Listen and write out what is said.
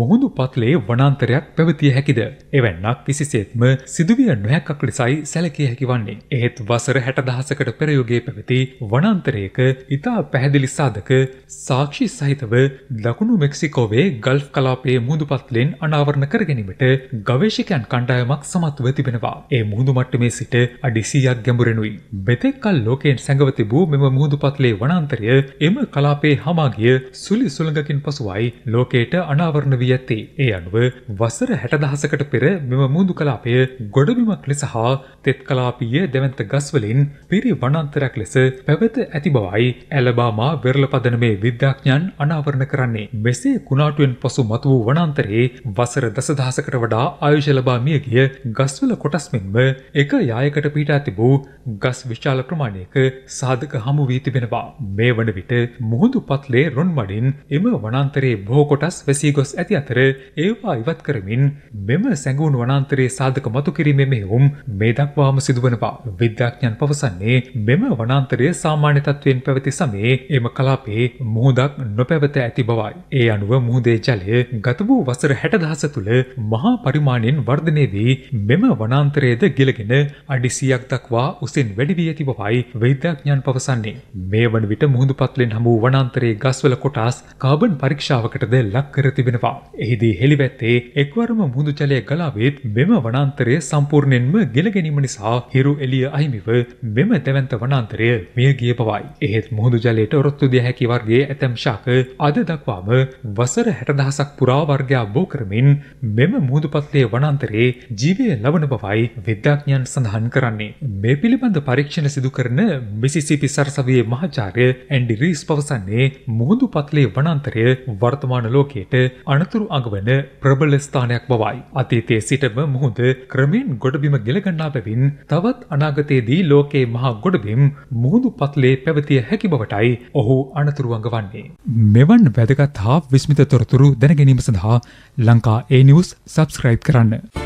මුහුදු පත්ලේ වනන්තරයක් පැවතිය හැකිද. එවැන්නක් කිසිසේත්ම සිදුවිය නොහැක්කක් ලෙසයි සැලකිය හැකි වන්නේ. එහෙත් වසර හැටදහසකට පෙරයුගේ පැවති වනන්තරයක ඉතා පැහැදිලි සාධක සාක්ෂි සහිතව ලකුණු මෙක්සිකෝවේ ගල්ෆ් කලාපයේ මුහුදු පත්ලෙන් අනාවරණ කරගැනීමට ගවේශකයන් කණ්ඩායමක් සමත්ව තිබෙනවා. ඒ මුහුදු මට්ටමේ සිට අඩිසියක් ගැඹුරෙනුයි. මෙතෙක්කල් ලෝකයෙන් සැඟවතිබූ මෙම මුහුදු පත්ලේ වනන්තරය එම කලාපේ හමාගිය සුලි සුළඟකින් පසුවයි ලෝකයට අනාවරණ වී වී ඇත්තේ ඒ අනුව වසර හැටදහසකට පෙර මෙම මුූදු කලාපය ගොඩබිමක් ලෙස හා තෙත් කලාපීය දැවන්ත ගස්වලින් පිරි වනන්තරක් ලෙස පැවත ඇති බවයි ඇලබාමා වෙරල පදනමේ විද්‍යාඥන් අනාවරණ කරන්නේ මෙසේ කුණාටුවෙන් පසු මතු වූ වනන්තරයේ වසර දසදහසකට වඩා ආයුෂලබා මිය ගිය ගස්වල කොටස්මින්ම එක යායකට පිට ඇති වූ ගස් විශාල ප්‍රමාණයක සාධක හමු වී තිබෙනවා මේ වන විට මුහුදු පත්ලේ රොන්මඩින් එම වනන්තරේ බෝකොටස් වැසී ගොස් ඇති ඇති අතර ඒවා ඉවත් කරමින් මෙම සැඟවුණු වනන්තරයේ සාධක මතු කිරීමේ මෙහෙවුම් මේ දක්වාම සිදුවනවා. විද්‍යාඥයන් පවසන්නේ මෙම වනන්තරය සාමාන්‍ය තත්ත්වයෙන් පැවති සමයේ එම කලාපේ මුහුදක් නොපැවත ඇති බවයි. ඒ අනුව මුහුදේ ජලය ගත වූ වසර 60000 තුල මහා පරිමාණයෙන් වර්ධනය වී මෙම වනාන්තරයේද ගිලගෙන අඩි 100ක් දක්වා උසින් වැඩි වී ඇති බවයි විද්‍යාඥයන් පවසන්නේ. මේ වන විට මුහුදු පත්ලෙන් හමු වනාන්තරයේ ගස්වල කොටස් කාබන් පරීක්ෂාවකටද ලක් කර තිබෙනවා. එහිදී හෙළිවැත්තේ එක්වරම මුහුදුජලය ගලාවෙත් මෙම වනාන්තරය සම්පූර්ණයෙන්ම ගෙලගැනීම නිසා හිරු එලිය අහිමිව මෙම තැවන්ත වනාන්තරය මිය ගිය පවයි. එහෙත් මුහුදුජලයට ඔරොත්තු දිය හැකි වර්ගයේ ඇතැම් ශාක අද දක්වාම වසර හැටදහසක් පුරා වර්ගයා බෝ කරමින් මෙම මුහුදුපත්ලේ වනාන්තරයේ ජීවය ලබන බවයි විද්‍යාඥයන් සඳහන් කරන්නේ. මේ පිළිබඳ පරීක්ෂණ සිදු කරන මිසිසිපි සරසවයේ මහාචාර්ය ඇන්ඩි රීස් පවසන්නේ මුහුදුපත්ලේ වනාන්තරය වර්තමාන ලෝකයට අනතුරු අනතුරු අඟවන ප්‍රබල ස්ථානයක් බවයි. අතීතයේ සිටම මුහුද ක්‍රමෙන් ගොඩබිම ගෙලගන්නා බැවින් තවත් අනාගතයේදී ලෝකයේ මහා ගොඩබිම් මුහුදු පත්ලේ පැවතිය හැකි බවටයි ඔහු අනතුරු අඟවන්නේ. මෙවන් වැදගත් හා විස්මිත තොරතුරු දැනගැනීම සඳහා ලංකා ඒ නිවුස් සබස්ක්‍රයිබ් කරන්න.